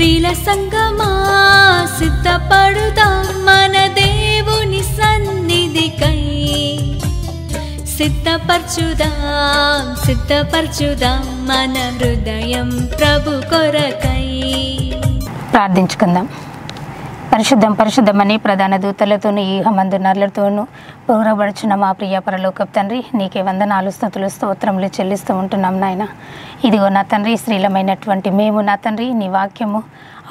స్త్రీల సంగమా సిద్ధపడుదాం మన దేవుని సన్నిధికై సిద్ధపరచుదాం సిద్ధపరచుదాం మన హృదయం ప్రభు కొరకై ప్రార్థించుకుందాం పరిశుద్ధం పరిశుద్ధమని ప్రధాన దూతలతోనూ మందు నర్లతోనూ పౌరబడుచున్న మా ప్రియ పరలోక తండ్రి నీకే నాలుగు స్థుతులు స్తోత్రములు చెల్లిస్తూ ఉంటున్నాం నాయన ఇదిగో నా తండ్రి స్త్రీలమైనటువంటి మేము నా తండ్రి నీ వాక్యము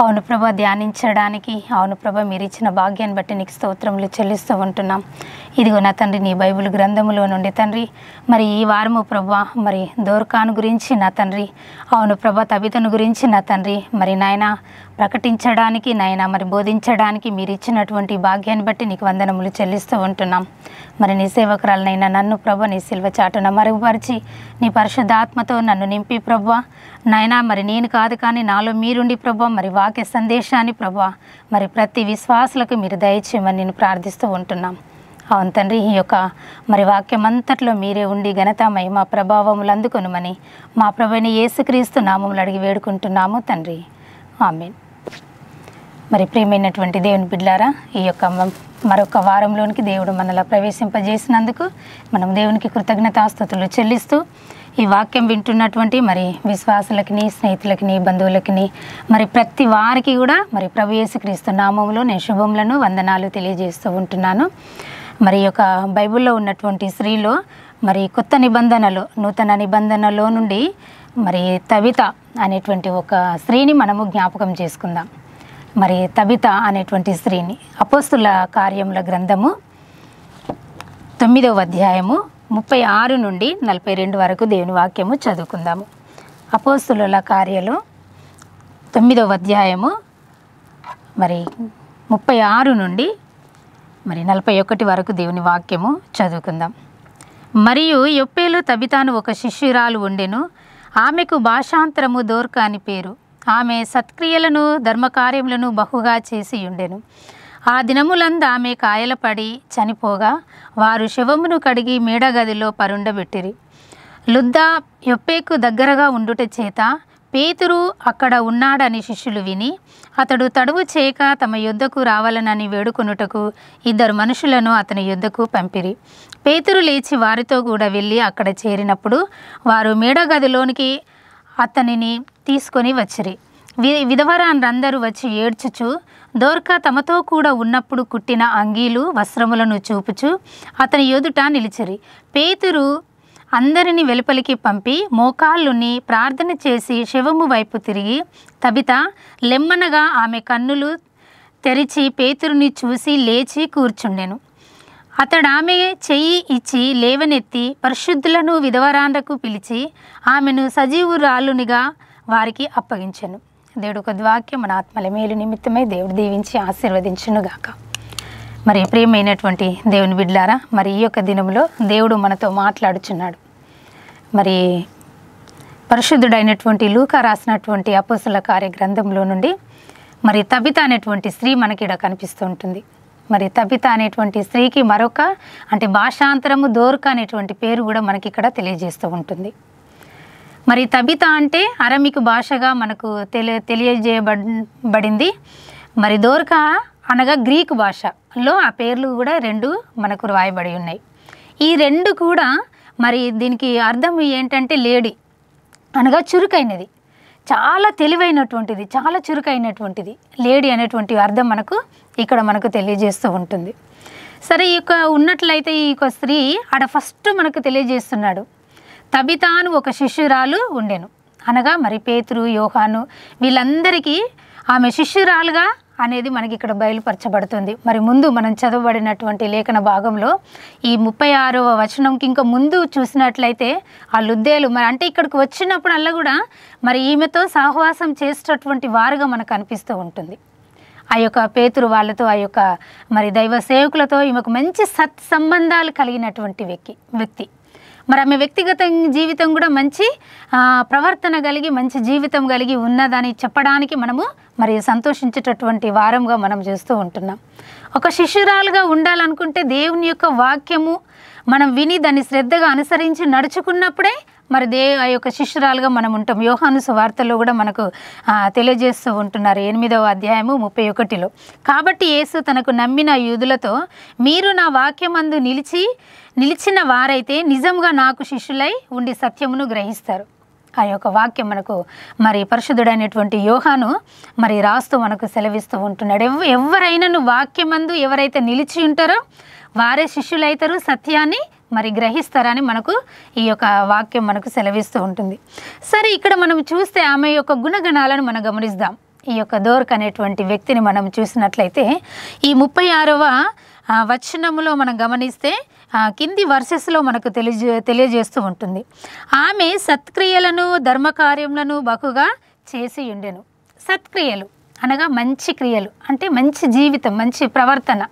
అవును ప్రభ ధ్యానించడానికి అవును ప్రభ మీరు ఇచ్చిన భాగ్యాన్ని బట్టి నీకు స్తోత్రములు చెల్లిస్తూ ఉంటున్నాం ఇదిగో నా తండ్రి నీ బైబిల్ గ్రంథములో నుండి తండ్రి మరి ఈ వారము ప్రభా మరి దోర్కాను గురించి నా తండ్రి అవును ప్రభా తబితను గురించి నా తండ్రి మరి నాయన ప్రకటించడానికి నాయన మరి బోధించడానికి మీరు ఇచ్చినటువంటి భాగ్యాన్ని బట్టి నీకు వందనములు చెల్లిస్తూ ఉంటున్నాం మరి నీ సేవకురాలనైనా నన్ను ప్రభ నీ శిల్వ చాటున మరుగుపరిచి నీ పరిశుద్ధాత్మతో నన్ను నింపి ప్రభ నాయన మరి నేను కాదు కానీ నాలో మీరుండి ప్రభ మరి వాక్య సందేశాన్ని ప్రభ మరి ప్రతి విశ్వాసులకు మీరు దయచేయమని నేను ప్రార్థిస్తూ ఉంటున్నాం అవును తండ్రి ఈ యొక్క మరి వాక్యమంతట్లో మీరే ఉండి ఘనతమై మా ప్రభావములు అందుకొనుమని మా ప్రభైన ఏసుక్రీస్తు నామములు అడిగి వేడుకుంటున్నాము తండ్రి ఆమె మరి ప్రియమైనటువంటి దేవుని బిడ్లారా ఈ యొక్క మరొక వారంలోనికి దేవుడు మనలా ప్రవేశింపజేసినందుకు మనం దేవునికి కృతజ్ఞతాస్థుతులు చెల్లిస్తూ ఈ వాక్యం వింటున్నటువంటి మరి విశ్వాసులకి స్నేహితులకిని బంధువులకిని మరి ప్రతి వారికి కూడా మరి ప్రభు యేసుక్రీస్తు నామంలో నేను శుభములను వందనాలు తెలియజేస్తూ ఉంటున్నాను మరి యొక్క బైబిల్లో ఉన్నటువంటి స్త్రీలు మరి కొత్త నిబంధనలు నూతన నిబంధనలో నుండి మరి తవిత అనేటువంటి ఒక స్త్రీని మనము జ్ఞాపకం చేసుకుందాం మరి తబిత అనేటువంటి స్త్రీని అపోస్తుల కార్యముల గ్రంథము తొమ్మిదవ అధ్యాయము ముప్పై ఆరు నుండి నలభై రెండు వరకు దేవుని వాక్యము చదువుకుందాము అపోస్తుల కార్యలు తొమ్మిదవ అధ్యాయము మరి ముప్పై ఆరు నుండి మరి నలభై ఒకటి వరకు దేవుని వాక్యము చదువుకుందాం మరియు యొప్పేలు తబితాను ఒక శిష్యురాలు ఉండెను ఆమెకు భాషాంతరము దోర్క అని పేరు ఆమె సత్క్రియలను ధర్మకార్యములను బహుగా చేసి ఉండెను ఆ దినములంద ఆమె కాయలపడి చనిపోగా వారు శవమును కడిగి మేడగదిలో పరుండబెట్టిరి లుద్దా యొప్పేకు దగ్గరగా ఉండుట చేత పేతురు అక్కడ ఉన్నాడని శిష్యులు విని అతడు తడువు చేయక తమ యుద్ధకు రావాలనని వేడుకొనుటకు ఇద్దరు మనుషులను అతని యుద్ధకు పంపిరి పేతురు లేచి వారితో కూడా వెళ్ళి అక్కడ చేరినప్పుడు వారు మేడగదిలోనికి అతనిని తీసుకొని వచ్చిరి వి విధవరాన్రందరూ వచ్చి ఏడ్చుచు దోర్కా తమతో కూడా ఉన్నప్పుడు కుట్టిన అంగీలు వస్త్రములను చూపుచు అతని ఎదుట నిలిచిరి పేతురు అందరిని వెలుపలికి పంపి మోకాళ్ళుని ప్రార్థన చేసి శివము వైపు తిరిగి తబిత లెమ్మనగా ఆమె కన్నులు తెరిచి పేతురుని చూసి లేచి కూర్చుండెను అతడామె చెయ్యి ఇచ్చి లేవనెత్తి పరిశుద్ధులను విధవరాండ్రకు పిలిచి ఆమెను సజీవురాలునిగా వారికి అప్పగించెను దేవుడు కొద్ది వాక్యం మన ఆత్మల మేలు నిమిత్తమై దేవుడు దీవించి ఆశీర్వదించునుగాక మరి ప్రియమైనటువంటి దేవుని బిడ్లారా మరి ఈ యొక్క దినంలో దేవుడు మనతో మాట్లాడుచున్నాడు మరి పరిశుద్ధుడైనటువంటి లూక రాసినటువంటి అపోసల కార్య గ్రంథంలో నుండి మరి తబిత అనేటువంటి స్త్రీ మనకి ఇక్కడ కనిపిస్తూ ఉంటుంది మరి తబిత అనేటువంటి స్త్రీకి మరొక అంటే భాషాంతరము దోర్క అనేటువంటి పేరు కూడా మనకి ఇక్కడ తెలియజేస్తూ ఉంటుంది మరి తబిత అంటే అరమిక భాషగా మనకు తెలియ తెలియజేయబడింది మరి దోర్క అనగా గ్రీకు భాష లో ఆ పేర్లు కూడా రెండు మనకు రాయబడి ఉన్నాయి ఈ రెండు కూడా మరి దీనికి అర్థం ఏంటంటే లేడీ అనగా చురుకైనది చాలా తెలివైనటువంటిది చాలా చురుకైనటువంటిది లేడీ అనేటువంటి అర్థం మనకు ఇక్కడ మనకు తెలియజేస్తూ ఉంటుంది సరే ఈ యొక్క ఉన్నట్లయితే ఈ యొక్క స్త్రీ ఆడ ఫస్ట్ మనకు తెలియజేస్తున్నాడు తబితాను ఒక శిష్యురాలు ఉండెను అనగా మరి పేతురు యోహాను వీళ్ళందరికీ ఆమె శిష్యురాలుగా అనేది మనకి ఇక్కడ బయలుపరచబడుతుంది మరి ముందు మనం చదవబడినటువంటి లేఖన భాగంలో ఈ ముప్పై ఆరవ వచనంకి ఇంకా ముందు చూసినట్లయితే ఆ లుద్దేలు మరి అంటే ఇక్కడికి వచ్చినప్పుడల్లా కూడా మరి ఈమెతో సహవాసం చేసేటటువంటి వారుగా మనకు అనిపిస్తూ ఉంటుంది ఆ యొక్క పేతురు వాళ్ళతో ఆ యొక్క మరి దైవ సేవకులతో ఈమెకు మంచి సత్ సంబంధాలు కలిగినటువంటి వ్యక్తి వ్యక్తి మరి ఆమె వ్యక్తిగత జీవితం కూడా మంచి ప్రవర్తన కలిగి మంచి జీవితం కలిగి ఉన్నదని చెప్పడానికి మనము మరి సంతోషించేటటువంటి వారంగా మనం చేస్తూ ఉంటున్నాం ఒక శిష్యురాలుగా ఉండాలనుకుంటే దేవుని యొక్క వాక్యము మనం విని దాన్ని శ్రద్ధగా అనుసరించి నడుచుకున్నప్పుడే మరి దే ఆ యొక్క శిష్యురాలుగా మనం ఉంటాం యోహాను వార్తల్లో కూడా మనకు తెలియజేస్తూ ఉంటున్నారు ఎనిమిదవ అధ్యాయము ముప్పై ఒకటిలో కాబట్టి యేసు తనకు నమ్మిన యూదులతో మీరు నా వాక్యమందు నిలిచి నిలిచిన వారైతే నిజంగా నాకు శిష్యులై ఉండి సత్యమును గ్రహిస్తారు ఆ యొక్క వాక్యం మనకు మరి పరిశుద్ధుడైనటువంటి యోహాను మరి రాస్తూ మనకు సెలవిస్తూ ఉంటున్నాడు ఎవ ఎవరైనాను వాక్యమందు ఎవరైతే నిలిచి ఉంటారో వారే శిష్యులైతారు సత్యాన్ని మరి గ్రహిస్తారని మనకు ఈ యొక్క వాక్యం మనకు సెలవిస్తూ ఉంటుంది సరే ఇక్కడ మనం చూస్తే ఆమె యొక్క గుణగణాలను మనం గమనిస్తాం ఈ యొక్క దోర్క్ అనేటువంటి వ్యక్తిని మనం చూసినట్లయితే ఈ ముప్పై ఆరవ వచనములో మనం గమనిస్తే కింది వర్సెస్లో మనకు తెలియజే తెలియజేస్తూ ఉంటుంది ఆమె సత్క్రియలను ధర్మకార్యములను బకుగా చేసి ఉండెను సత్క్రియలు అనగా మంచి క్రియలు అంటే మంచి జీవితం మంచి ప్రవర్తన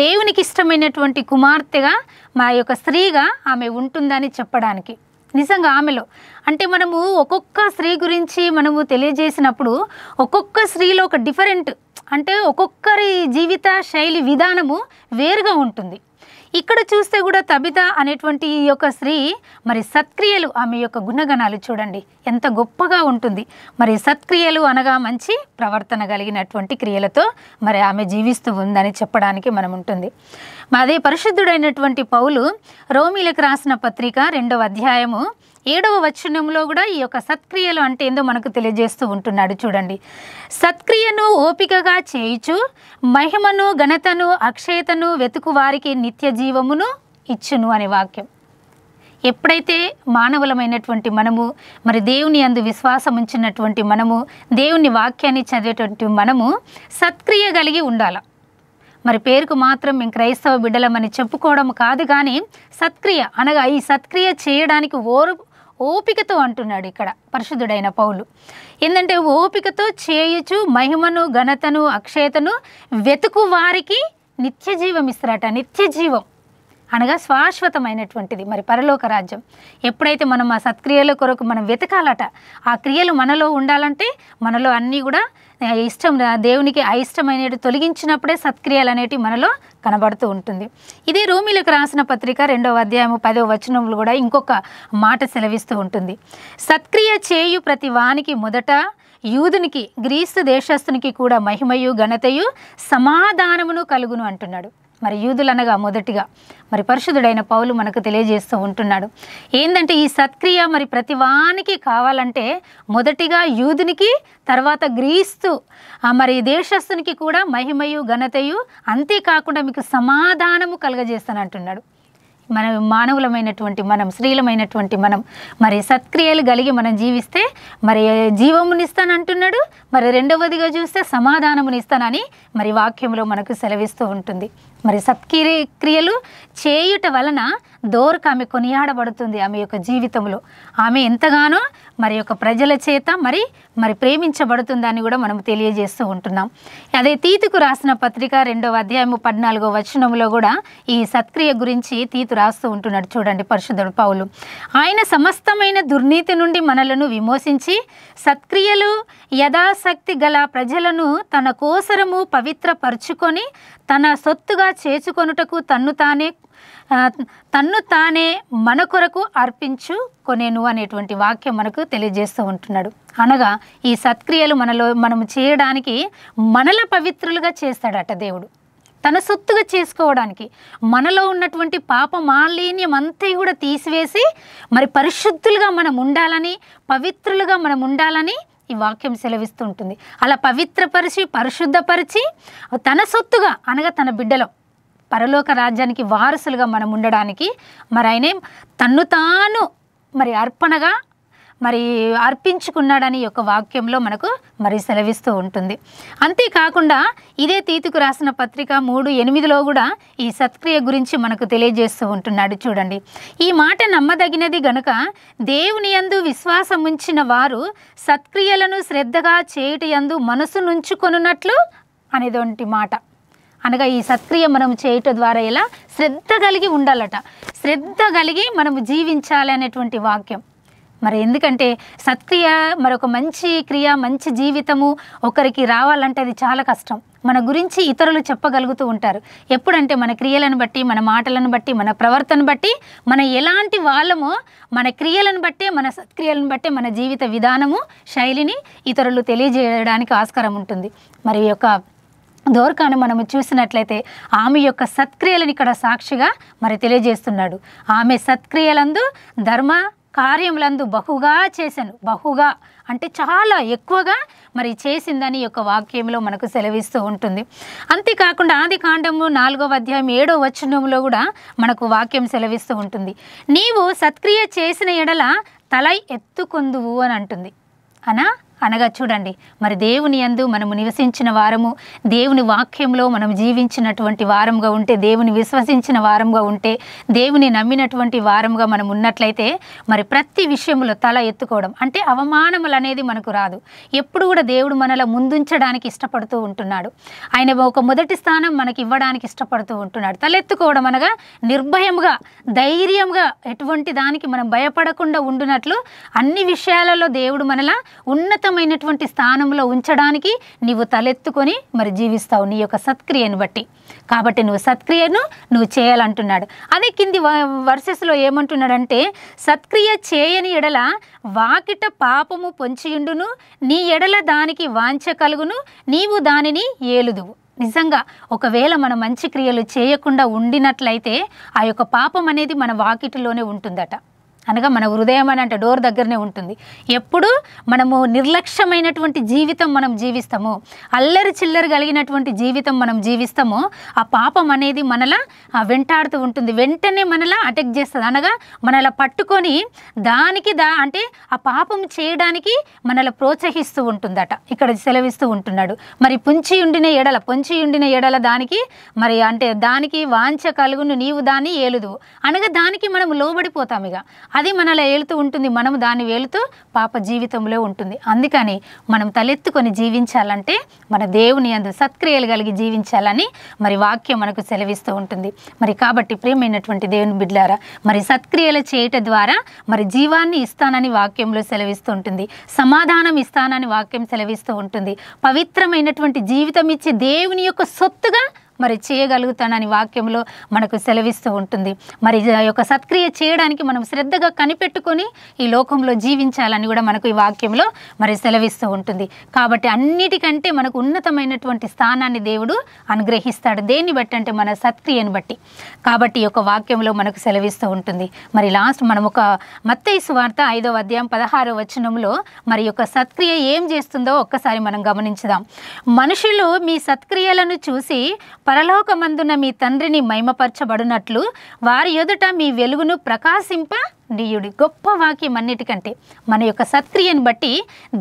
దేవునికి ఇష్టమైనటువంటి కుమార్తెగా మా యొక్క స్త్రీగా ఆమె ఉంటుందని చెప్పడానికి నిజంగా ఆమెలో అంటే మనము ఒక్కొక్క స్త్రీ గురించి మనము తెలియజేసినప్పుడు ఒక్కొక్క స్త్రీలో ఒక డిఫరెంట్ అంటే ఒక్కొక్కరి జీవిత శైలి విధానము వేరుగా ఉంటుంది ఇక్కడ చూస్తే కూడా తబిత అనేటువంటి ఈ యొక్క స్త్రీ మరి సత్క్రియలు ఆమె యొక్క గుణగణాలు చూడండి ఎంత గొప్పగా ఉంటుంది మరి సత్క్రియలు అనగా మంచి ప్రవర్తన కలిగినటువంటి క్రియలతో మరి ఆమె జీవిస్తూ ఉందని చెప్పడానికి మనం ఉంటుంది అదే పరిశుద్ధుడైనటువంటి పౌలు రోమిలకు రాసిన పత్రిక రెండవ అధ్యాయము ఏడవ వచనంలో కూడా ఈ యొక్క సత్క్రియలు అంటే ఏందో మనకు తెలియజేస్తూ ఉంటున్నాడు చూడండి సత్క్రియను ఓపికగా చేయుచు మహిమను ఘనతను అక్షయతను వెతుకు వారికి నిత్య జీవమును ఇచ్చును అనే వాక్యం ఎప్పుడైతే మానవులమైనటువంటి మనము మరి దేవుని అందు విశ్వాసం ఉంచినటువంటి మనము దేవుని వాక్యాన్ని చదివేటువంటి మనము సత్క్రియ కలిగి ఉండాలి మరి పేరుకు మాత్రం మేము క్రైస్తవ బిడ్డలమని చెప్పుకోవడం కాదు కానీ సత్క్రియ అనగా ఈ సత్క్రియ చేయడానికి ఓరు ఓపికతో అంటున్నాడు ఇక్కడ పరిశుద్ధుడైన పౌలు ఏంటంటే ఓపికతో చేయుచు మహిమను ఘనతను అక్షయతను వెతుకు వారికి నిత్య జీవం ఇస్తారట నిత్య జీవం అనగా శాశ్వతమైనటువంటిది మరి పరలోక రాజ్యం ఎప్పుడైతే మనం ఆ సత్క్రియల కొరకు మనం వెతకాలట ఆ క్రియలు మనలో ఉండాలంటే మనలో అన్నీ కూడా ఇష్టం దేవునికి అయిష్టమైనటి తొలగించినప్పుడే సత్క్రియలు అనేటివి మనలో కనబడుతూ ఉంటుంది ఇదే రోమిలకు రాసిన పత్రిక రెండవ అధ్యాయము పదవ వచనములు కూడా ఇంకొక మాట సెలవిస్తూ ఉంటుంది సత్క్రియ చేయు ప్రతి వానికి మొదట యూదునికి గ్రీసు దేశస్థునికి కూడా మహిమయు ఘనతయు సమాధానమును కలుగును అంటున్నాడు మరి యూదులనగా మొదటిగా మరి పరిశుద్ధుడైన పౌలు మనకు తెలియజేస్తూ ఉంటున్నాడు ఏంటంటే ఈ సత్క్రియ మరి ప్రతి వానికి కావాలంటే మొదటిగా యూదునికి తర్వాత గ్రీస్తు మరి దేశస్థునికి కూడా మహిమయు ఘనతయు అంతేకాకుండా మీకు సమాధానము అంటున్నాడు మన మానవులమైనటువంటి మనం స్త్రీలమైనటువంటి మనం మరి సత్క్రియలు కలిగి మనం జీవిస్తే మరి జీవమునిస్తానంటున్నాడు మరి రెండవదిగా చూస్తే సమాధానమునిస్తానని మరి వాక్యంలో మనకు సెలవిస్తూ ఉంటుంది మరి సత్క్రియ క్రియలు చేయుట వలన దోరకు ఆమె కొనియాడబడుతుంది ఆమె యొక్క జీవితంలో ఆమె ఎంతగానో మరి యొక్క ప్రజల చేత మరి మరి ప్రేమించబడుతుందని కూడా మనం తెలియజేస్తూ ఉంటున్నాం అదే తీతుకు రాసిన పత్రిక రెండవ అధ్యాయము పద్నాలుగో వచనంలో కూడా ఈ సత్క్రియ గురించి తీతు రాస్తూ ఉంటున్నాడు చూడండి పరిశుద్ధుడు పౌలు ఆయన సమస్తమైన దుర్నీతి నుండి మనలను విమోచించి సత్క్రియలు యథాశక్తి గల ప్రజలను తన కోసరము పవిత్రపరుచుకొని తన సొత్తుగా చేర్చుకొనుటకు తన్ను తానే తన్ను తానే మన కొరకు అర్పించు కొనేను అనేటువంటి వాక్యం మనకు తెలియజేస్తూ ఉంటున్నాడు అనగా ఈ సత్క్రియలు మనలో మనము చేయడానికి మనల పవిత్రులుగా చేస్తాడట దేవుడు తన సొత్తుగా చేసుకోవడానికి మనలో ఉన్నటువంటి పాప మాలిన్యం అంతా కూడా తీసివేసి మరి పరిశుద్ధులుగా మనం ఉండాలని పవిత్రులుగా మనం ఉండాలని ఈ వాక్యం సెలవిస్తుంటుంది అలా పవిత్రపరిచి పరిశుద్ధపరిచి తన సొత్తుగా అనగా తన బిడ్డలో పరలోక రాజ్యానికి వారసులుగా మనం ఉండడానికి మరి ఆయనే తన్ను తాను మరి అర్పణగా మరి అర్పించుకున్నాడని యొక్క వాక్యంలో మనకు మరి సెలవిస్తూ ఉంటుంది అంతేకాకుండా ఇదే తీతుకు రాసిన పత్రిక మూడు ఎనిమిదిలో కూడా ఈ సత్క్రియ గురించి మనకు తెలియజేస్తూ ఉంటున్నాడు చూడండి ఈ మాట నమ్మదగినది గనుక దేవుని యందు విశ్వాసముంచిన వారు సత్క్రియలను శ్రద్ధగా చేయుటయందు మనసు నుంచుకొనున్నట్లు అనేదొంటి మాట అనగా ఈ సత్క్రియ మనం చేయటం ద్వారా ఎలా శ్రద్ధ కలిగి ఉండాలట శ్రద్ధ కలిగి మనం జీవించాలి అనేటువంటి వాక్యం మరి ఎందుకంటే సత్క్రియ మరొక మంచి క్రియ మంచి జీవితము ఒకరికి రావాలంటే అది చాలా కష్టం మన గురించి ఇతరులు చెప్పగలుగుతూ ఉంటారు ఎప్పుడంటే మన క్రియలను బట్టి మన మాటలను బట్టి మన ప్రవర్తన బట్టి మన ఎలాంటి వాళ్ళమో మన క్రియలను బట్టే మన సత్క్రియలను బట్టే మన జీవిత విధానము శైలిని ఇతరులు తెలియజేయడానికి ఆస్కారం ఉంటుంది మరి యొక్క దోర్కాను మనము చూసినట్లయితే ఆమె యొక్క సత్క్రియలను ఇక్కడ సాక్షిగా మరి తెలియజేస్తున్నాడు ఆమె సత్క్రియలందు ధర్మ కార్యములందు బహుగా చేశాను బహుగా అంటే చాలా ఎక్కువగా మరి చేసిందని యొక్క వాక్యంలో మనకు సెలవిస్తూ ఉంటుంది అంతేకాకుండా ఆది కాండము నాలుగవ అధ్యాయం ఏడో వచనంలో కూడా మనకు వాక్యం సెలవిస్తూ ఉంటుంది నీవు సత్క్రియ చేసిన ఎడల తల ఎత్తుకొందువు అని అంటుంది అనా అనగా చూడండి మరి దేవుని యందు మనము నివసించిన వారము దేవుని వాక్యంలో మనం జీవించినటువంటి వారంగా ఉంటే దేవుని విశ్వసించిన వారంగా ఉంటే దేవుని నమ్మినటువంటి వారంగా మనం ఉన్నట్లయితే మరి ప్రతి విషయంలో తల ఎత్తుకోవడం అంటే అవమానములు అనేది మనకు రాదు ఎప్పుడు కూడా దేవుడు మనలో ముందుంచడానికి ఇష్టపడుతూ ఉంటున్నాడు ఆయన ఒక మొదటి స్థానం మనకి ఇవ్వడానికి ఇష్టపడుతూ ఉంటున్నాడు తలెత్తుకోవడం అనగా నిర్భయంగా ధైర్యంగా ఎటువంటి దానికి మనం భయపడకుండా ఉండునట్లు అన్ని విషయాలలో దేవుడు మనలా ఉన్నత ఉన్నతమైనటువంటి స్థానంలో ఉంచడానికి నీవు తలెత్తుకొని మరి జీవిస్తావు నీ యొక్క సత్క్రియను బట్టి కాబట్టి నువ్వు సత్క్రియను నువ్వు చేయాలంటున్నాడు అదే కింది వర్సెస్లో ఏమంటున్నాడంటే సత్క్రియ చేయని ఎడల వాకిట పాపము పొంచియుండును నీ ఎడల దానికి వాంఛ కలుగును నీవు దానిని ఏలుదువు నిజంగా ఒకవేళ మనం మంచి క్రియలు చేయకుండా ఉండినట్లయితే ఆ యొక్క పాపం అనేది మన వాకిటిలోనే ఉంటుందట అనగా మన హృదయం అని అంటే డోర్ దగ్గరనే ఉంటుంది ఎప్పుడు మనము నిర్లక్ష్యమైనటువంటి జీవితం మనం జీవిస్తామో అల్లరి చిల్లరి కలిగినటువంటి జీవితం మనం జీవిస్తామో ఆ పాపం అనేది మనలా వెంటాడుతూ ఉంటుంది వెంటనే మనలా అటాక్ చేస్తుంది అనగా మనలా పట్టుకొని దానికి దా అంటే ఆ పాపం చేయడానికి మనలా ప్రోత్సహిస్తూ ఉంటుందట ఇక్కడ సెలవిస్తూ ఉంటున్నాడు మరి పుంచి ఉండిన ఎడల పొంచి ఉండిన ఎడల దానికి మరి అంటే దానికి వాంఛ కలుగును నీవు దాన్ని ఏలుదువు అనగా దానికి మనం లోబడిపోతాం ఇక అది మనలా ఏలుతూ ఉంటుంది మనం దాన్ని వేలుతూ పాప జీవితంలో ఉంటుంది అందుకని మనం తలెత్తుకొని జీవించాలంటే మన దేవుని అందు సత్క్రియలు కలిగి జీవించాలని మరి వాక్యం మనకు సెలవిస్తూ ఉంటుంది మరి కాబట్టి ప్రేమైనటువంటి దేవుని బిడ్డారా మరి సత్క్రియలు చేయట ద్వారా మరి జీవాన్ని ఇస్తానని వాక్యంలో సెలవిస్తూ ఉంటుంది సమాధానం ఇస్తానని వాక్యం సెలవిస్తూ ఉంటుంది పవిత్రమైనటువంటి జీవితం ఇచ్చి దేవుని యొక్క సొత్తుగా మరి చేయగలుగుతానని వాక్యంలో మనకు సెలవిస్తూ ఉంటుంది మరి యొక్క సత్క్రియ చేయడానికి మనం శ్రద్ధగా కనిపెట్టుకొని ఈ లోకంలో జీవించాలని కూడా మనకు ఈ వాక్యంలో మరి సెలవిస్తూ ఉంటుంది కాబట్టి అన్నిటికంటే మనకు ఉన్నతమైనటువంటి స్థానాన్ని దేవుడు అనుగ్రహిస్తాడు దేన్ని బట్టి అంటే మన సత్క్రియను బట్టి కాబట్టి ఈ యొక్క వాక్యంలో మనకు సెలవిస్తూ ఉంటుంది మరి లాస్ట్ మనం ఒక మత్తైస్ వార్త ఐదవ అధ్యాయం పదహారో వచనంలో మరి యొక్క సత్క్రియ ఏం చేస్తుందో ఒక్కసారి మనం గమనించుదాం మనుషులు మీ సత్క్రియలను చూసి పరలోకమందున మీ తండ్రిని మైమపరచబడినట్లు వారి ఎదుట మీ వెలుగును ప్రకాశింప నీయుడి గొప్ప వాక్యం అన్నిటికంటే మన యొక్క సత్క్రియను బట్టి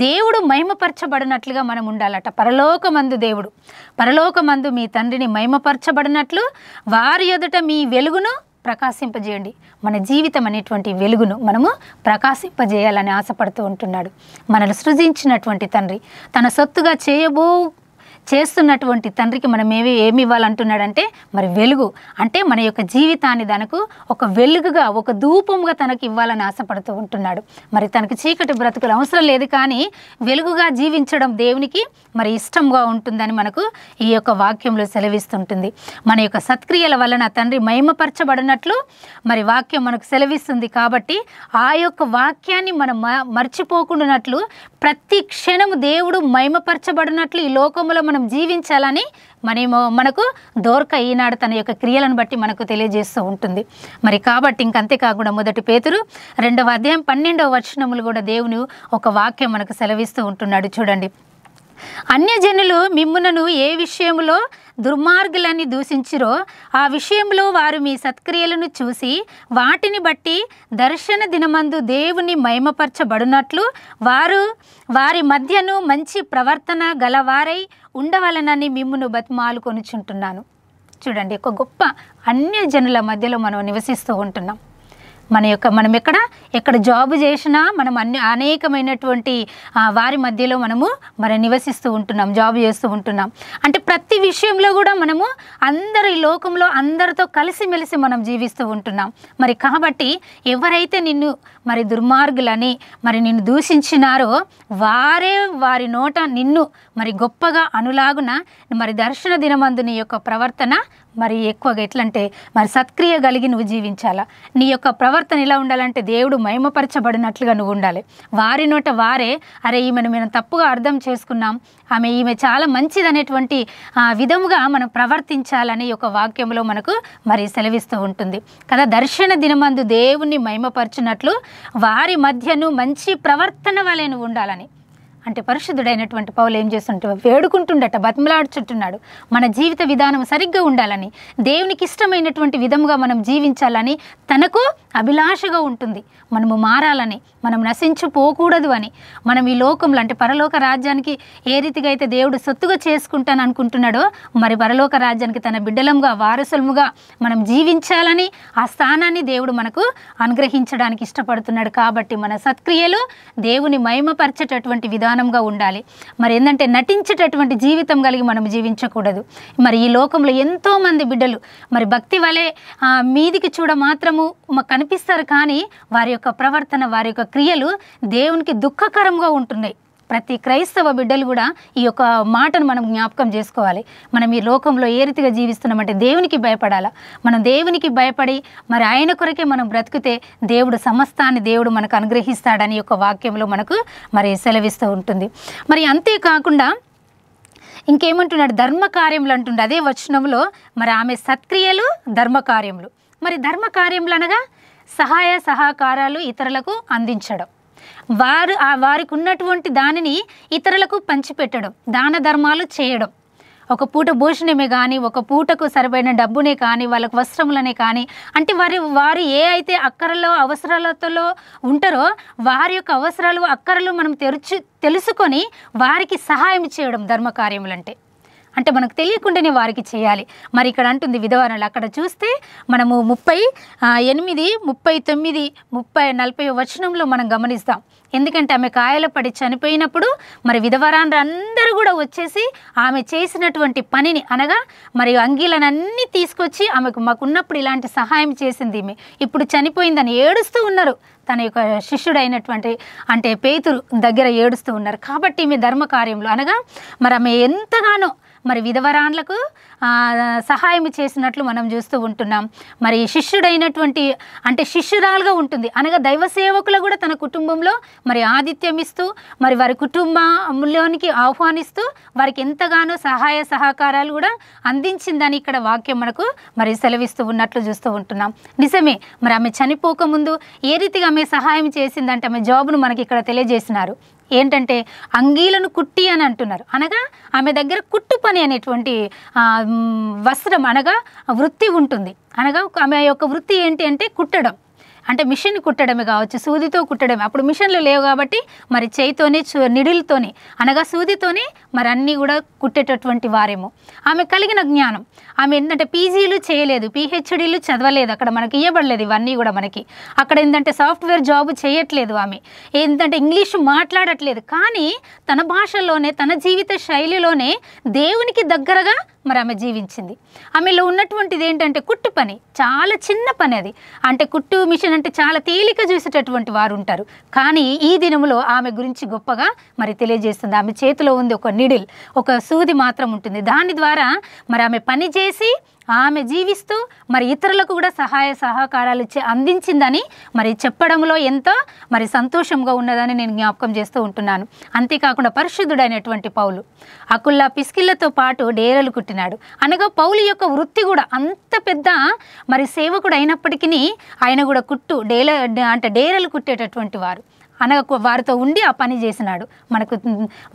దేవుడు మహిమపరచబడినట్లుగా మనం ఉండాలట పరలోకమందు దేవుడు పరలోకమందు మీ తండ్రిని మహిమపరచబడినట్లు వారి ఎదుట మీ వెలుగును ప్రకాశింపజేయండి మన జీవితం అనేటువంటి వెలుగును మనము ప్రకాశింపజేయాలని ఆశపడుతూ ఉంటున్నాడు మనల్ని సృజించినటువంటి తండ్రి తన సొత్తుగా చేయబో చేస్తున్నటువంటి తండ్రికి మనం ఏమి ఏమి ఇవ్వాలంటున్నాడంటే మరి వెలుగు అంటే మన యొక్క జీవితాన్ని తనకు ఒక వెలుగుగా ఒక ధూపంగా తనకు ఇవ్వాలని ఆశపడుతూ ఉంటున్నాడు మరి తనకు చీకటి బ్రతుకులు అవసరం లేదు కానీ వెలుగుగా జీవించడం దేవునికి మరి ఇష్టంగా ఉంటుందని మనకు ఈ యొక్క వాక్యంలో సెలవిస్తుంటుంది మన యొక్క సత్క్రియల వలన తండ్రి మహిమపరచబడినట్లు మరి వాక్యం మనకు సెలవిస్తుంది కాబట్టి ఆ యొక్క వాక్యాన్ని మనం మర్చిపోకుండానట్లు ప్రతి క్షణము దేవుడు మహిమపరచబడినట్లు ఈ లోకంలో మనం జీవించాలని మరి మనకు దోర్క ఈనాడు తన యొక్క క్రియలను బట్టి మనకు తెలియజేస్తూ ఉంటుంది మరి కాబట్టి ఇంకంతేకాకుండా మొదటి పేతురు రెండవ అధ్యాయం పన్నెండవ వచనములు కూడా దేవుని ఒక వాక్యం మనకు సెలవిస్తూ ఉంటున్నాడు చూడండి అన్యజనులు మిమ్మునను ఏ విషయంలో దుర్మార్గులని దూషించిరో ఆ విషయంలో వారు మీ సత్క్రియలను చూసి వాటిని బట్టి దర్శన దినమందు దేవుని మహిమపరచబడినట్లు వారు వారి మధ్యను మంచి ప్రవర్తన గలవారై ఉండవలనని మిమ్మును బతిమాలు కొనుచుంటున్నాను చూడండి ఒక గొప్ప అన్యజనుల మధ్యలో మనం నివసిస్తూ ఉంటున్నాం మన యొక్క మనం ఎక్కడ ఎక్కడ జాబ్ చేసినా మనం అన్ని అనేకమైనటువంటి వారి మధ్యలో మనము మరి నివసిస్తూ ఉంటున్నాం జాబ్ చేస్తూ ఉంటున్నాం అంటే ప్రతి విషయంలో కూడా మనము అందరి లోకంలో అందరితో కలిసిమెలిసి మనం జీవిస్తూ ఉంటున్నాం మరి కాబట్టి ఎవరైతే నిన్ను మరి దుర్మార్గులని మరి నిన్ను దూషించినారో వారే వారి నోట నిన్ను మరి గొప్పగా అనులాగున మరి దర్శన దినమందు నీ యొక్క ప్రవర్తన మరి ఎక్కువగా ఎట్లంటే మరి సత్క్రియ కలిగి నువ్వు జీవించాలా నీ యొక్క ప్రవర్తన ఎలా ఉండాలంటే దేవుడు మహిమపరచబడినట్లుగా నువ్వు ఉండాలి వారి నోట వారే అరే ఈమెను మేము తప్పుగా అర్థం చేసుకున్నాం ఆమె ఈమె చాలా మంచిదనేటువంటి విధముగా మనం ప్రవర్తించాలని యొక్క వాక్యంలో మనకు మరి సెలవిస్తూ ఉంటుంది కదా దర్శన దినమందు దేవుణ్ణి మహిమపరచినట్లు వారి మధ్యను మంచి ప్రవర్తన వలెను ఉండాలని అంటే పరిశుద్ధుడైనటువంటి పౌలు ఏం చేస్తుంటే వేడుకుంటుండట బతిమలాడుచుంటున్నాడు మన జీవిత విధానం సరిగ్గా ఉండాలని దేవునికి ఇష్టమైనటువంటి విధముగా మనం జీవించాలని తనకు అభిలాషగా ఉంటుంది మనము మారాలని మనం నశించిపోకూడదు అని మనం ఈ లోకంలో అంటే పరలోక రాజ్యానికి ఏ రీతిగా అయితే దేవుడు సొత్తుగా చేసుకుంటాను అనుకుంటున్నాడో మరి పరలోక రాజ్యానికి తన బిడ్డలముగా వారసులముగా మనం జీవించాలని ఆ స్థానాన్ని దేవుడు మనకు అనుగ్రహించడానికి ఇష్టపడుతున్నాడు కాబట్టి మన సత్క్రియలు దేవుని మహిమపరచేటటువంటి విధానం సమానంగా ఉండాలి మరి ఏంటంటే నటించేటటువంటి జీవితం కలిగి మనం జీవించకూడదు మరి ఈ లోకంలో ఎంతోమంది బిడ్డలు మరి భక్తి వలె మీదికి చూడ మాత్రము కనిపిస్తారు కానీ వారి యొక్క ప్రవర్తన వారి యొక్క క్రియలు దేవునికి దుఃఖకరంగా ఉంటున్నాయి ప్రతి క్రైస్తవ బిడ్డలు కూడా ఈ యొక్క మాటను మనం జ్ఞాపకం చేసుకోవాలి మనం ఈ లోకంలో ఏ రీతిగా జీవిస్తున్నామంటే దేవునికి భయపడాలా మనం దేవునికి భయపడి మరి ఆయన కొరకే మనం బ్రతికితే దేవుడు సమస్తాన్ని దేవుడు మనకు అనుగ్రహిస్తాడని యొక్క వాక్యంలో మనకు మరి సెలవిస్తూ ఉంటుంది మరి అంతేకాకుండా ఇంకేమంటున్నాడు ధర్మకార్యములు అంటుండే అదే వచనంలో మరి ఆమె సత్క్రియలు ధర్మకార్యములు మరి ధర్మకార్యములు అనగా సహాయ సహకారాలు ఇతరులకు అందించడం వారు ఆ వారికి ఉన్నటువంటి దానిని ఇతరులకు పంచిపెట్టడం దాన ధర్మాలు చేయడం ఒక పూట భోజనమే కానీ ఒక పూటకు సరిపడిన డబ్బునే కానీ వాళ్ళకు వస్త్రములనే కానీ అంటే వారి వారు ఏ అయితే అక్కరలో అవసరాలతో ఉంటారో వారి యొక్క అవసరాలు అక్కరలు మనం తెరుచు తెలుసుకొని వారికి సహాయం చేయడం ధర్మ కార్యములంటే అంటే మనకు తెలియకుండానే వారికి చేయాలి మరి ఇక్కడ అంటుంది విధవరాలు అక్కడ చూస్తే మనము ముప్పై ఎనిమిది ముప్పై తొమ్మిది ముప్పై నలభై వచనంలో మనం గమనిస్తాం ఎందుకంటే ఆమె కాయల పడి చనిపోయినప్పుడు మరి విధవరాన్లు అందరూ కూడా వచ్చేసి ఆమె చేసినటువంటి పనిని అనగా మరి అంగీలనన్నీ తీసుకొచ్చి ఆమెకు మాకున్నప్పుడు ఇలాంటి సహాయం చేసింది ఈమె ఇప్పుడు చనిపోయిందని ఏడుస్తూ ఉన్నారు తన యొక్క శిష్యుడైనటువంటి అంటే పేతురు దగ్గర ఏడుస్తూ ఉన్నారు కాబట్టి ఈమె ధర్మ కార్యంలో అనగా మరి ఆమె ఎంతగానో మరి విధవరాన్లకు సహాయం చేసినట్లు మనం చూస్తూ ఉంటున్నాం మరి శిష్యుడైనటువంటి అంటే శిష్యురాలుగా ఉంటుంది అనగా దైవ సేవకులు కూడా తన కుటుంబంలో మరి ఆతిథ్యం ఇస్తూ మరి వారి కుటుంబంలోనికి ఆహ్వానిస్తూ వారికి ఎంతగానో సహాయ సహకారాలు కూడా అందించిందని ఇక్కడ వాక్యం మనకు మరి సెలవిస్తూ ఉన్నట్లు చూస్తూ ఉంటున్నాం నిజమే మరి ఆమె చనిపోకముందు ఏ రీతిగా ఆమె సహాయం చేసిందంటే ఆమె జాబ్ను మనకి ఇక్కడ తెలియజేసినారు ఏంటంటే అంగీలను కుట్టి అని అంటున్నారు అనగా ఆమె దగ్గర కుట్టు పని అనేటువంటి వస్త్రం అనగా వృత్తి ఉంటుంది అనగా ఆమె యొక్క వృత్తి ఏంటి అంటే కుట్టడం అంటే మిషన్ కుట్టడమే కావచ్చు సూదితో కుట్టడమే అప్పుడు మిషన్లు లేవు కాబట్టి మరి చేయితోనే చూ నిడులతోనే అనగా సూదితోనే మరి అన్నీ కూడా కుట్టేటటువంటి వారేమో ఆమె కలిగిన జ్ఞానం ఆమె ఏంటంటే పీజీలు చేయలేదు పీహెచ్డీలు చదవలేదు అక్కడ మనకి ఇవ్వబడలేదు ఇవన్నీ కూడా మనకి అక్కడ ఏంటంటే సాఫ్ట్వేర్ జాబ్ చేయట్లేదు ఆమె ఏంటంటే ఇంగ్లీష్ మాట్లాడట్లేదు కానీ తన భాషలోనే తన జీవిత శైలిలోనే దేవునికి దగ్గరగా మరి ఆమె జీవించింది ఆమెలో ఉన్నటువంటిది ఏంటంటే కుట్టు పని చాలా చిన్న పని అది అంటే కుట్టు మిషన్ అంటే చాలా తేలిక చూసేటటువంటి వారు ఉంటారు కానీ ఈ దినములో ఆమె గురించి గొప్పగా మరి తెలియజేస్తుంది ఆమె చేతిలో ఉంది ఒక నిడిల్ ఒక సూది మాత్రం ఉంటుంది దాని ద్వారా మరి ఆమె పని చేసి ఆమె జీవిస్తూ మరి ఇతరులకు కూడా సహాయ సహకారాలు ఇచ్చి అందించిందని మరి చెప్పడంలో ఎంతో మరి సంతోషంగా ఉన్నదని నేను జ్ఞాపకం చేస్తూ ఉంటున్నాను అంతేకాకుండా పరిశుద్ధుడైనటువంటి పౌలు అకుల్లా పిస్కిళ్లతో పాటు డేరలు కుట్టినాడు అనగా పౌలు యొక్క వృత్తి కూడా అంత పెద్ద మరి సేవకుడు అయినప్పటికీ ఆయన కూడా కుట్టు డేల అంటే డేరలు కుట్టేటటువంటి వారు అనగా వారితో ఉండి ఆ పని చేసినాడు మనకు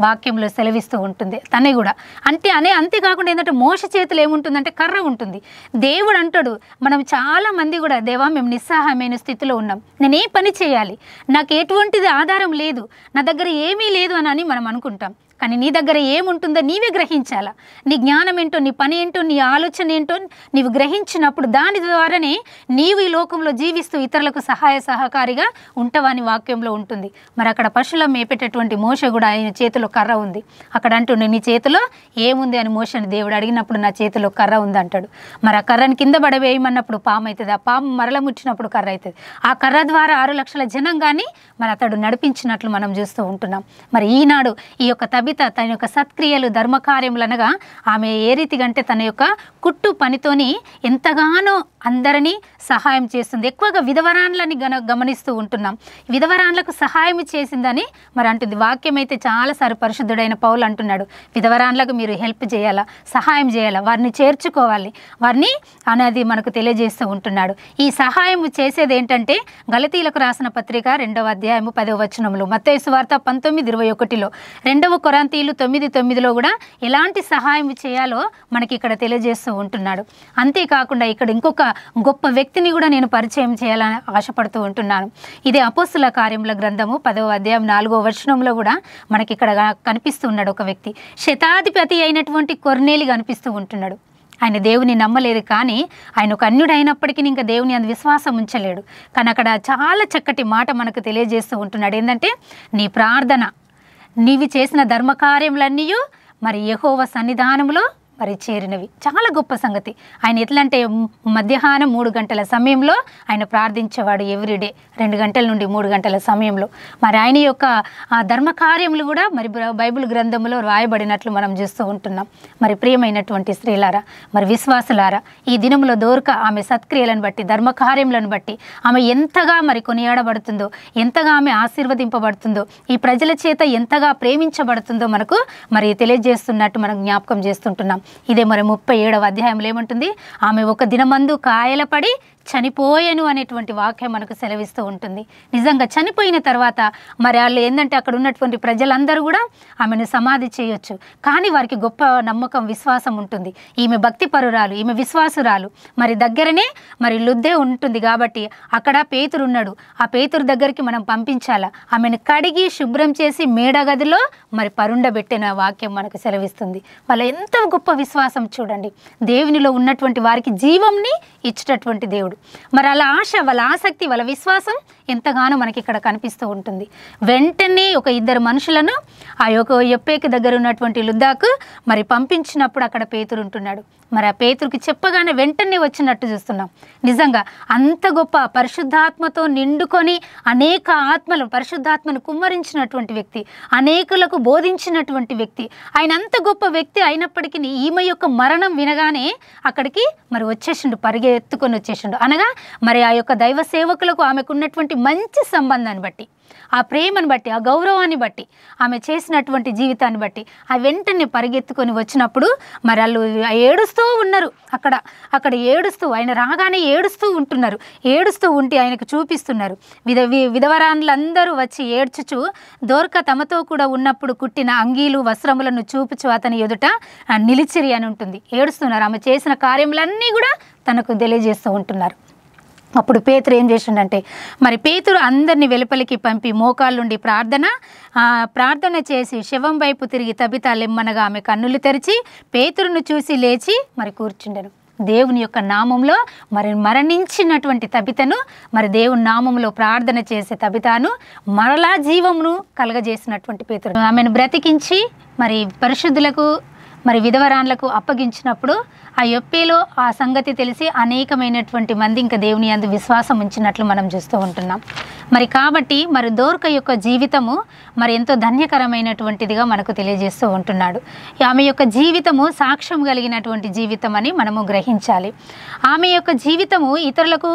వాక్యంలో సెలవిస్తూ ఉంటుంది తనే కూడా అంటే అనే అంతేకాకుండా ఏంటంటే మోస చేతులు ఏముంటుందంటే కర్ర ఉంటుంది దేవుడు అంటాడు మనం చాలామంది కూడా దేవా మేము నిస్సహాయమైన స్థితిలో ఉన్నాం నేనే పని చేయాలి నాకు ఎటువంటిది ఆధారం లేదు నా దగ్గర ఏమీ లేదు అని మనం అనుకుంటాం కానీ నీ దగ్గర ఏముంటుందో నీవే గ్రహించాలా నీ జ్ఞానం ఏంటో నీ పని ఏంటో నీ ఆలోచన ఏంటో నీవు గ్రహించినప్పుడు దాని ద్వారానే నీవు ఈ లోకంలో జీవిస్తూ ఇతరులకు సహాయ సహకారిగా ఉంటావని వాక్యంలో ఉంటుంది మరి అక్కడ పశువుల మేపేటటువంటి మోస కూడా ఆయన చేతిలో కర్ర ఉంది అక్కడ అంటుండే నీ చేతిలో ఏముంది అని మోసని దేవుడు అడిగినప్పుడు నా చేతిలో కర్ర ఉంది అంటాడు మరి ఆ కర్రని కింద పడవేయమన్నప్పుడు పాము అవుతుంది ఆ పాము మరల ముచ్చినప్పుడు కర్ర అవుతుంది ఆ కర్ర ద్వారా ఆరు లక్షల జనం కానీ మరి అతడు నడిపించినట్లు మనం చూస్తూ ఉంటున్నాం మరి ఈనాడు ఈ యొక్క తబి చేత తన యొక్క సత్క్రియలు ధర్మకార్యములనగా ఆమె ఏ రీతిగా అంటే తన యొక్క కుట్టు పనితోని ఎంతగానో అందరినీ సహాయం చేస్తుంది ఎక్కువగా విధవరాన్లని గన గమనిస్తూ ఉంటున్నాం విధవరాన్లకు సహాయం చేసిందని మరి అంటుంది వాక్యం అయితే చాలాసారి పరిశుద్ధుడైన పౌలు అంటున్నాడు విధవరాన్లకు మీరు హెల్ప్ చేయాలా సహాయం చేయాలా వారిని చేర్చుకోవాలి వారిని అనేది మనకు తెలియజేస్తూ ఉంటున్నాడు ఈ సహాయం చేసేది ఏంటంటే గలతీలకు రాసిన పత్రిక రెండవ అధ్యాయము పదవ వచనంలో మత్తేసు వార్త పంతొమ్మిది ఇరవై ఒకటిలో రెండవ కొరాంతీలు తొమ్మిది తొమ్మిదిలో కూడా ఎలాంటి సహాయం చేయాలో మనకి ఇక్కడ తెలియజేస్తూ ఉంటున్నాడు అంతేకాకుండా ఇక్కడ ఇంకొక గొప్ప వ్యక్తిని కూడా నేను పరిచయం చేయాలని ఆశపడుతూ ఉంటున్నాను ఇది అపోస్తుల కార్యముల గ్రంథము పదవ అధ్యాయం నాలుగో వర్షంలో కూడా మనకి ఇక్కడ కనిపిస్తూ ఉన్నాడు ఒక వ్యక్తి శతాధిపతి అయినటువంటి కొర్నేలి కనిపిస్తూ ఉంటున్నాడు ఆయన దేవుని నమ్మలేదు కానీ ఆయన ఒక అన్యుడు అయినప్పటికీ ఇంకా దేవుని అందు విశ్వాసం ఉంచలేడు కానీ అక్కడ చాలా చక్కటి మాట మనకు తెలియజేస్తూ ఉంటున్నాడు ఏంటంటే నీ ప్రార్థన నీవి చేసిన ధర్మకార్యములన్నీ మరి యహోవ సన్నిధానంలో మరి చేరినవి చాలా గొప్ప సంగతి ఆయన ఎట్లంటే మధ్యాహ్నం మూడు గంటల సమయంలో ఆయన ప్రార్థించేవాడు ఎవ్రీడే రెండు గంటల నుండి మూడు గంటల సమయంలో మరి ఆయన యొక్క ఆ ధర్మకార్యములు కూడా మరి బైబిల్ గ్రంథంలో రాయబడినట్లు మనం చూస్తూ ఉంటున్నాం మరి ప్రియమైనటువంటి స్త్రీలారా మరి విశ్వాసులారా ఈ దినంలో దోరక ఆమె సత్క్రియలను బట్టి ధర్మకార్యములను బట్టి ఆమె ఎంతగా మరి కొనియాడబడుతుందో ఎంతగా ఆమె ఆశీర్వదింపబడుతుందో ఈ ప్రజల చేత ఎంతగా ప్రేమించబడుతుందో మనకు మరి తెలియజేస్తున్నట్టు మనం జ్ఞాపకం చేస్తుంటున్నాం ఇదే మరి ముప్పై ఏడవ అధ్యాయంలో ఏమంటుంది ఆమె ఒక దినమందు కాయలపడి చనిపోయాను అనేటువంటి వాక్యం మనకు సెలవిస్తూ ఉంటుంది నిజంగా చనిపోయిన తర్వాత మరి వాళ్ళు ఏంటంటే అక్కడ ఉన్నటువంటి ప్రజలందరూ కూడా ఆమెను సమాధి చేయొచ్చు కానీ వారికి గొప్ప నమ్మకం విశ్వాసం ఉంటుంది ఈమె భక్తి పరురాలు ఈమె విశ్వాసురాలు మరి దగ్గరనే మరి లుద్దే ఉంటుంది కాబట్టి అక్కడ పేతురున్నాడు ఆ పేతురు దగ్గరికి మనం పంపించాలా ఆమెను కడిగి శుభ్రం చేసి మేడగదిలో మరి పరుండబెట్టిన వాక్యం మనకు సెలవిస్తుంది వాళ్ళ ఎంత గొప్ప విశ్వాసం చూడండి దేవునిలో ఉన్నటువంటి వారికి జీవంని ఇచ్చేటటువంటి దేవుడు ఉంటాడు మరి అలా ఆశ వాళ్ళ ఆసక్తి వాళ్ళ విశ్వాసం ఎంతగానో మనకి ఇక్కడ కనిపిస్తూ ఉంటుంది వెంటనే ఒక ఇద్దరు మనుషులను ఆ యొక్క ఎప్పేకి దగ్గర ఉన్నటువంటి లుద్దాకు మరి పంపించినప్పుడు అక్కడ పేతురు ఉంటున్నాడు మరి ఆ పేతురుకి చెప్పగానే వెంటనే వచ్చినట్టు చూస్తున్నాం నిజంగా అంత గొప్ప పరిశుద్ధాత్మతో నిండుకొని అనేక ఆత్మలు పరిశుద్ధాత్మను కుమ్మరించినటువంటి వ్యక్తి అనేకులకు బోధించినటువంటి వ్యక్తి ఆయన అంత గొప్ప వ్యక్తి అయినప్పటికీ ఈమె యొక్క మరణం వినగానే అక్కడికి మరి వచ్చేసిండు పరిగెత్తుకొని వచ్చేసిండు అనగా మరి ఆ యొక్క దైవ సేవకులకు ఆమెకున్నటువంటి మంచి సంబంధాన్ని బట్టి ఆ ప్రేమను బట్టి ఆ గౌరవాన్ని బట్టి ఆమె చేసినటువంటి జీవితాన్ని బట్టి ఆ వెంటనే పరిగెత్తుకొని వచ్చినప్పుడు మరి వాళ్ళు ఏడుస్తూ ఉన్నారు అక్కడ అక్కడ ఏడుస్తూ ఆయన రాగానే ఏడుస్తూ ఉంటున్నారు ఏడుస్తూ ఉంటే ఆయనకు చూపిస్తున్నారు విధ విధవరాన్లందరూ వచ్చి ఏడ్చుచు దోర్క తమతో కూడా ఉన్నప్పుడు కుట్టిన అంగీలు వస్త్రములను చూపుచు అతని ఎదుట నిలిచిరి అని ఉంటుంది ఏడుస్తున్నారు ఆమె చేసిన కార్యములన్నీ కూడా తనకు తెలియజేస్తూ ఉంటున్నారు అప్పుడు పేతురు ఏం చేసిండంటే మరి పేతురు అందరినీ వెలుపలికి పంపి మోకాళ్ళుండి ప్రార్థన ప్రార్థన చేసి శవం వైపు తిరిగి తబితా లెమ్మనగా ఆమె కన్నులు తెరిచి పేతురును చూసి లేచి మరి కూర్చుండను దేవుని యొక్క నామంలో మరి మరణించినటువంటి తబితను మరి దేవుని నామంలో ప్రార్థన చేసే తబితాను మరలా జీవమును కలగజేసినటువంటి పేతురు ఆమెను బ్రతికించి మరి పరిశుద్ధులకు మరి విధవరాన్లకు అప్పగించినప్పుడు ఆ యొప్పేలో ఆ సంగతి తెలిసి అనేకమైనటువంటి మంది ఇంకా దేవుని అందు విశ్వాసం ఉంచినట్లు మనం చూస్తూ ఉంటున్నాం మరి కాబట్టి మరి దోర్క యొక్క జీవితము మరి ఎంతో ధన్యకరమైనటువంటిదిగా మనకు తెలియజేస్తూ ఉంటున్నాడు ఆమె యొక్క జీవితము సాక్ష్యం కలిగినటువంటి జీవితం అని మనము గ్రహించాలి ఆమె యొక్క జీవితము ఇతరులకు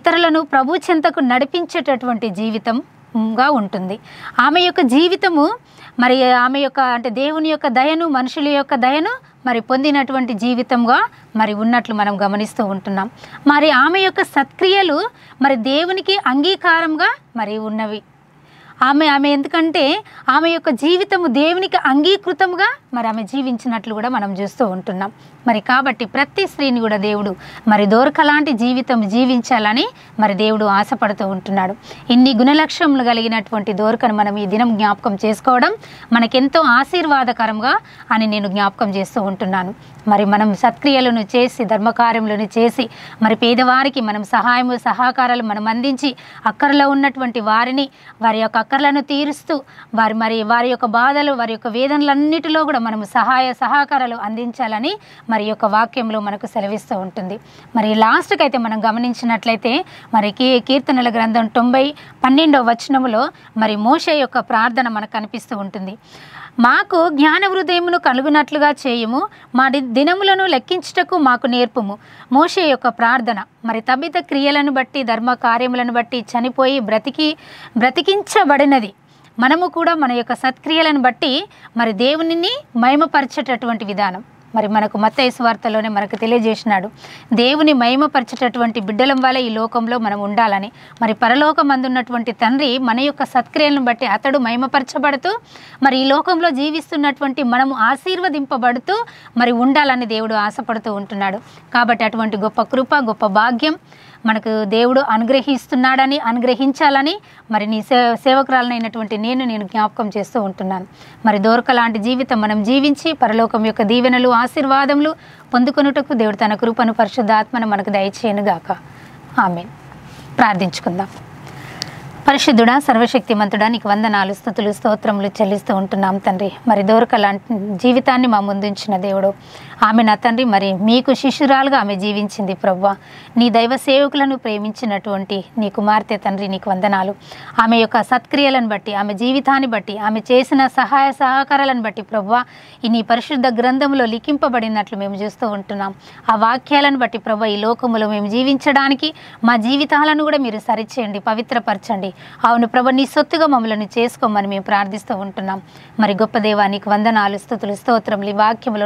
ఇతరులను ప్రభు చెంతకు నడిపించేటటువంటి జీవితంగా ఉంటుంది ఆమె యొక్క జీవితము మరి ఆమె యొక్క అంటే దేవుని యొక్క దయను మనుషుల యొక్క దయను మరి పొందినటువంటి జీవితంగా మరి ఉన్నట్లు మనం గమనిస్తూ ఉంటున్నాం మరి ఆమె యొక్క సత్క్రియలు మరి దేవునికి అంగీకారంగా మరి ఉన్నవి ఆమె ఆమె ఎందుకంటే ఆమె యొక్క జీవితము దేవునికి అంగీకృతముగా మరి ఆమె జీవించినట్లు కూడా మనం చూస్తూ ఉంటున్నాం మరి కాబట్టి ప్రతి స్త్రీని కూడా దేవుడు మరి దోరకలాంటి జీవితం జీవించాలని మరి దేవుడు ఆశపడుతూ ఉంటున్నాడు ఇన్ని గుణలక్ష్యములు కలిగినటువంటి దోరకను మనం ఈ దినం జ్ఞాపకం చేసుకోవడం మనకెంతో ఆశీర్వాదకరంగా అని నేను జ్ఞాపకం చేస్తూ ఉంటున్నాను మరి మనం సత్క్రియలను చేసి ధర్మకార్యములను చేసి మరి పేదవారికి మనం సహాయము సహకారాలు మనం అందించి అక్కరలో ఉన్నటువంటి వారిని వారి యొక్క చక్కర్లను తీరుస్తూ వారి మరి వారి యొక్క బాధలు వారి యొక్క వేదనలన్నిటిలో కూడా మనము సహాయ సహకారాలు అందించాలని మరి యొక్క వాక్యంలో మనకు సెలవిస్తూ ఉంటుంది మరి లాస్ట్కి అయితే మనం గమనించినట్లయితే మరి కీర్తనల గ్రంథం తొంభై పన్నెండవ వచనములో మరి మోష యొక్క ప్రార్థన మనకు కనిపిస్తూ ఉంటుంది మాకు జ్ఞాన హృదయమును కలుగునట్లుగా చేయము మా దినములను లెక్కించుటకు మాకు నేర్పుము మోషే యొక్క ప్రార్థన మరి తబిత క్రియలను బట్టి ధర్మ కార్యములను బట్టి చనిపోయి బ్రతికి బ్రతికించబడినది మనము కూడా మన యొక్క సత్క్రియలను బట్టి మరి దేవునిని మహిమపరచేటటువంటి విధానం మరి మనకు మత్త వార్తలోనే మనకు తెలియజేసినాడు దేవుని మహిమపరిచేటటువంటి బిడ్డలం వల్ల ఈ లోకంలో మనం ఉండాలని మరి పరలోకమందున్నటువంటి తండ్రి మన యొక్క సత్క్రియలను బట్టి అతడు మహిమపరచబడుతూ మరి ఈ లోకంలో జీవిస్తున్నటువంటి మనము ఆశీర్వదింపబడుతూ మరి ఉండాలని దేవుడు ఆశపడుతూ ఉంటున్నాడు కాబట్టి అటువంటి గొప్ప కృప గొప్ప భాగ్యం మనకు దేవుడు అనుగ్రహిస్తున్నాడని అనుగ్రహించాలని మరి నీ సే సేవకురాలనైనటువంటి నేను నేను జ్ఞాపకం చేస్తూ ఉంటున్నాను మరి దోరక లాంటి జీవితం మనం జీవించి పరలోకం యొక్క దీవెనలు ఆశీర్వాదములు పొందుకొనుటకు దేవుడు తన కృపను పరిశుద్ధాత్మను మనకు దయచేయనుగాక ఆమె ప్రార్థించుకుందాం పరిశుద్ధుడా సర్వశక్తిమంతుడా నీకు వందనాలు స్థుతులు స్తోత్రములు చెల్లిస్తూ ఉంటున్నాం తండ్రి మరి దోరక లాంటి జీవితాన్ని మా ముందుంచిన దేవుడు ఆమె నా తండ్రి మరి మీకు శిష్యురాలుగా ఆమె జీవించింది ప్రవ్వ నీ దైవ సేవకులను ప్రేమించినటువంటి నీ కుమార్తె తండ్రి నీకు వందనాలు ఆమె యొక్క సత్క్రియలను బట్టి ఆమె జీవితాన్ని బట్టి ఆమె చేసిన సహాయ సహకారాలను బట్టి ప్రవ్వ ఈ నీ పరిశుద్ధ గ్రంథంలో లిఖింపబడినట్లు మేము చూస్తూ ఉంటున్నాం ఆ వాక్యాలను బట్టి ప్రభ ఈ లోకములో మేము జీవించడానికి మా జీవితాలను కూడా మీరు సరిచేయండి పవిత్రపరచండి అవును ప్రభ నీ సొత్తుగా మమ్మల్ని చేసుకోమని మేము ప్రార్థిస్తూ ఉంటున్నాం మరి గొప్ప దేవానికి వందనాలు స్థుతులు స్తోత్రములు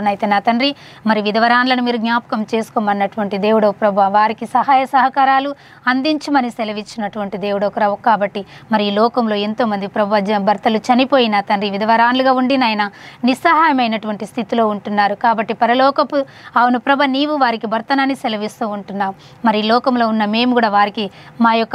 ఈ అయితే నా తండ్రి మరి విధవరాన్లను మీరు జ్ఞాపకం చేసుకోమన్నటువంటి దేవుడో ప్రభు వారికి సహాయ సహకారాలు అందించమని సెలవిచ్చినటువంటి దేవుడో ప్రభు కాబట్టి మరి ఈ లోకంలో ఎంతోమంది ప్రభు భర్తలు చనిపోయిన తండ్రి విధవరాన్లుగా ఉండి నాయన నిస్సహాయమైనటువంటి స్థితిలో ఉంటున్నారు కాబట్టి పరలోకపు అవును ప్రభ నీవు వారికి భర్తనాన్ని సెలవిస్తూ ఉంటున్నావు మరి లోకంలో ఉన్న మేము కూడా వారికి మా యొక్క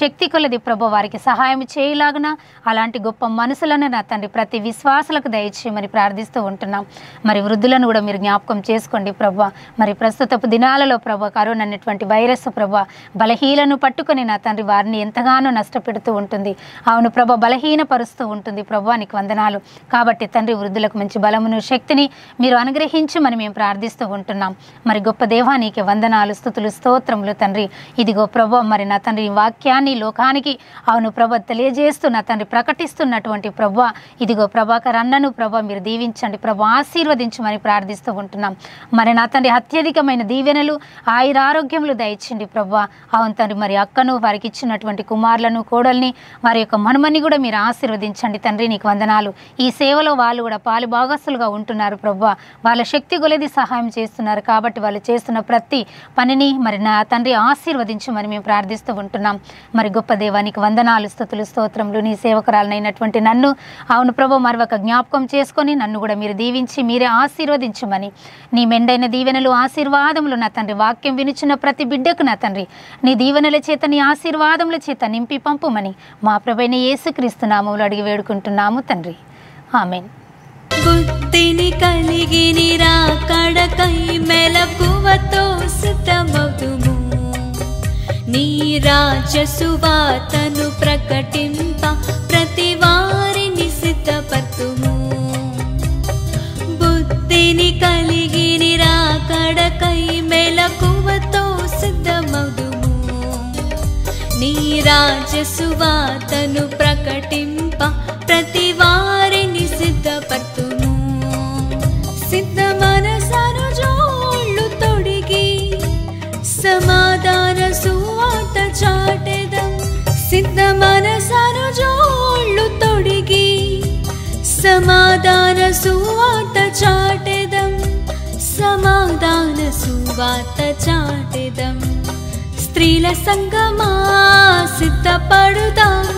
శక్తి కొలది ప్రభు వారికి సహాయం చేయలాగున అలాంటి గొప్ప మనసులను నా తండ్రి ప్రతి విశ్వాసులకు దయచేయమని ప్రార్థిస్తూ ఉంటున్నాం మరి వృద్ధులను కూడా మీరు జ్ఞాపకం చేసుకోండి ప్రభు మరి ప్రస్తుతపు దినాలలో ప్రభు కరోనా అనేటువంటి వైరస్ ప్రభు బలహీలను పట్టుకొని నా తండ్రి వారిని ఎంతగానో నష్టపెడుతూ ఉంటుంది అవును ప్రభ బలహీనపరుస్తూ ఉంటుంది ప్రభు నీకు వందనాలు కాబట్టి తండ్రి వృద్ధులకు మంచి బలమును శక్తిని మీరు అనుగ్రహించి మరి మేము ప్రార్థిస్తూ ఉంటున్నాం మరి గొప్ప దేవానికి వందనాలు స్థుతులు స్తోత్రములు తండ్రి ఇదిగో ప్రభు మరి నా తండ్రి వాక్యాన్ని సత్యాన్ని లోకానికి అవును ప్రభ తెలియజేస్తున్న తండ్రి ప్రకటిస్తున్నటువంటి ప్రభ ఇదిగో ప్రభాకర్ అన్నను ప్రభ మీరు దీవించండి ప్రభ ఆశీర్వదించమని ప్రార్థిస్తూ ఉంటున్నాం మరి నా తండ్రి అత్యధికమైన దీవెనలు ఆయుర ఆరోగ్యములు దయచండి ప్రభ అవును తండ్రి మరి అక్కను వారికి ఇచ్చినటువంటి కుమారులను కోడల్ని వారి యొక్క మనుమని కూడా మీరు ఆశీర్వదించండి తండ్రి నీకు వందనాలు ఈ సేవలో వాళ్ళు కూడా పాలు భాగస్సులుగా ఉంటున్నారు ప్రభు వాళ్ళ శక్తి కొలది సహాయం చేస్తున్నారు కాబట్టి వాళ్ళు చేస్తున్న ప్రతి పనిని మరి నా తండ్రి ఆశీర్వదించమని మేము ప్రార్థిస్తూ ఉంటున్నాం మరి గొప్ప దేవానికి వందనాలు స్థుతులు స్తోత్రములు నీ సేవకురాలనైనటువంటి నన్ను అవును ప్రభు మరొక జ్ఞాపకం చేసుకొని నన్ను కూడా మీరు దీవించి మీరే ఆశీర్వదించమని నీ మెండైన దీవెనలు ఆశీర్వాదములు నా తండ్రి వాక్యం వినిచిన ప్రతి బిడ్డకు నా తండ్రి నీ దీవెనల చేత నీ ఆశీర్వాదముల చేత నింపి పంపుమని మా ప్రభైన యేసుక్రీస్తు నామములు అడిగి వేడుకుంటున్నాము తండ్రి ఆమెన్ బుద్ధిని కలిగి నిరాకడకై మెలకువతో సిద్ధమవుతుము నీ రాజసువాతను ప్రకటింప ప్రతి వారిని సిద్ధపతుము బుద్ధిని కలిగి నిరాకడకై మెలకువతో సిద్ధమదుము నీ రాజసువాతను ప్రకటింప ప్రతి వారి వారిని సిద్ధ సిద్ధమనసను జోళ్ళు తొడిగి సమా बात चाटे दम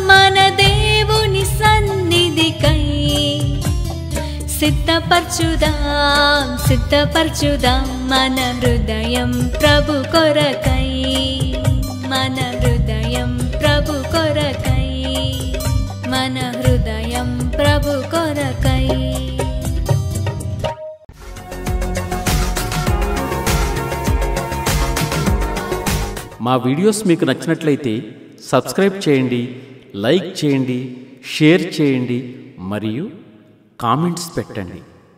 मन देवुनि निसन्निदिकै सित परजुदाम सित परजुदाम मन हृदयम् प्रभु करकै मन हृदय మా వీడియోస్ మీకు నచ్చినట్లయితే సబ్స్క్రైబ్ చేయండి లైక్ చేయండి షేర్ చేయండి మరియు కామెంట్స్ పెట్టండి